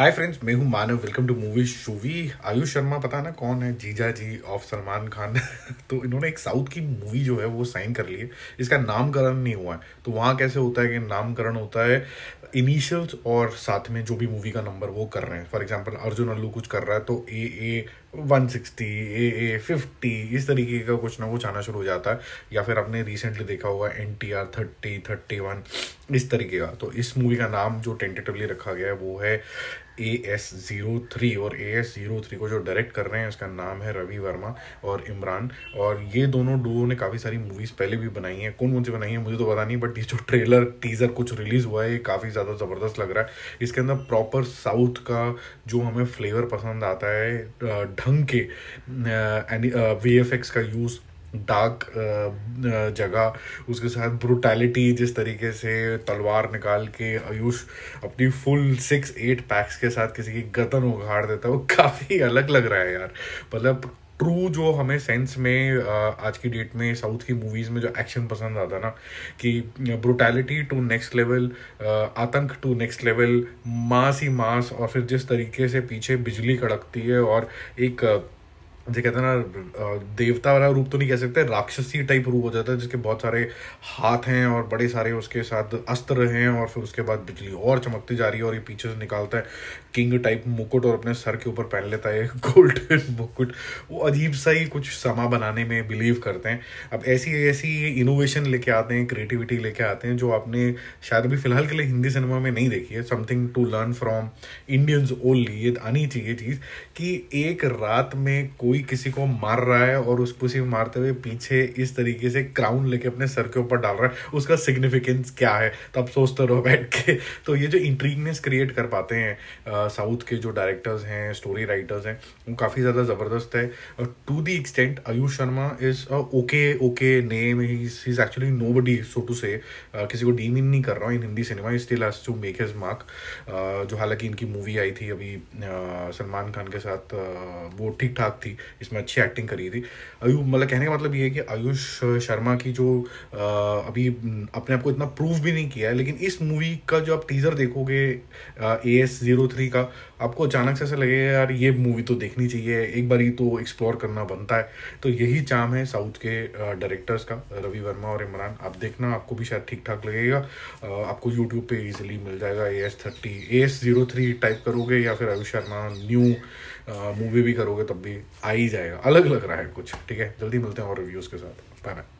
हाय friends मैं हूँ Manav welcome to movie शूवी आयुष शर्मा पता ना कौन है जीजा जी ऑफ सलमान खान तो इन्होंने एक साउथ की मूवी जो है वो साइन कर ली है इसका नामकरण नहीं हुआ है तो वहाँ कैसे होता है कि नामकरण होता है इनिशियल्स और साथ में जो भी मूवी का नंबर वो कर रहे हैं फॉर एग्जाम्पल अर्जुन अल्लू कुछ कर रहा है तो A A one sixty A A fifty इस तरीके का कुछ ना कुछ आना शुरू हो जाता है या फिर आपने रिसेंटली देखा होगा N T R thirty thirty one इस तरीके का तो इस मूवी का नाम जो टेंटेटिवली रखा गया है वो है ए एस ज़ीरो थ्री और ए एस ज़ीरो थ्री को जो डायरेक्ट कर रहे हैं उसका नाम है रवि वर्मा और इमरान और ये दोनों डुओ ने काफ़ी सारी मूवीज़ पहले भी बनाई हैं कौन कौन सी बनाई है मुझे तो पता नहीं बट ये जो ट्रेलर टीज़र कुछ रिलीज़ हुआ है ये काफ़ी ज़्यादा ज़बरदस्त लग रहा है इसके अंदर प्रॉपर साउथ का जो हमें फ्लेवर पसंद आता है ढंग के वी एफ एक्स का यूज़ डार्क जगह उसके साथ ब्रूटैलिटी जिस तरीके से तलवार निकाल के आयुष अपनी फुल सिक्स एट पैक्स के साथ किसी की गतन उघाड़ देता है वो काफ़ी अलग लग रहा है यार मतलब ट्रू जो हमें सेंस में आज की डेट में साउथ की मूवीज़ में जो एक्शन पसंद आता ना कि ब्रुटैलिटी टू नेक्स्ट लेवल आतंक टू नेक्स्ट लेवल मास ही मास और फिर जिस तरीके से पीछे बिजली कड़कती है और एक जैसे कहते हैं ना देवता वाला रूप तो नहीं कह सकते राक्षसी टाइप रूप हो जाता है जिसके बहुत सारे हाथ हैं और बड़े सारे उसके साथ अस्त्र हैं और फिर उसके बाद बिजली और चमकती जा रही है और ये पीछे से निकालता है किंग टाइप मुकुट और अपने सर के ऊपर पहन लेता है गोल्डन मुकुट वो अजीब सा ही कुछ समा बनाने में बिलीव करते हैं अब ऐसी ऐसी इनोवेशन लेके आते हैं क्रिएटिविटी लेके आते हैं जो आपने शायद अभी फिलहाल के लिए हिंदी सिनेमा में नहीं देखी है something to learn from Indians only ये आनी चाहिए चीज़ कि एक रात में कोई कोई किसी को मार रहा है और उस पुसी मारते हुए पीछे इस तरीके से क्राउन लेके अपने सर के ऊपर डाल रहा है उसका सिग्निफिकेंस क्या है तो आप सोचते रहो बैठ के तो ये जो इंट्रीगनेस क्रिएट कर पाते हैं साउथ के जो डायरेक्टर्स हैं स्टोरी राइटर्स हैं वो काफ़ी ज़्यादा ज़बरदस्त है to the extent Ayush Sharma is okay okay name is actually nobody so to say किसी को डीम इन नहीं कर रहा हूँ in Hindi cinema still has to make his mark जो हालांकि इनकी मूवी आई थी अभी सलमान खान के साथ वो ठीक ठाक थी इसमें अच्छी एक्टिंग करी थी आयु मतलब कहने का मतलब ये है कि आयुष शर्मा की जो अभी अपने आप को इतना प्रूव भी नहीं किया है लेकिन इस मूवी का जो आप टीज़र देखोगे ए एस ज़ीरो थ्री का आपको अचानक से ऐसा लगेगा यार ये मूवी तो देखनी चाहिए एक बार ही तो एक्सप्लोर करना बनता है तो यही चाम है साउथ के डायरेक्टर्स का रवि वर्मा और इमरान आप देखना आपको भी शायद ठीक ठाक लगेगा आपको यूट्यूब पे ईजिली मिल जाएगा A S thirty A S zero three type करोगे या फिर रवि शर्मा न्यू मूवी भी करोगे तब भी आ ही जाएगा अलग लग रहा है कुछ ठीक है जल्दी मिलते हैं और रिव्यूज़ के साथ बाय बाय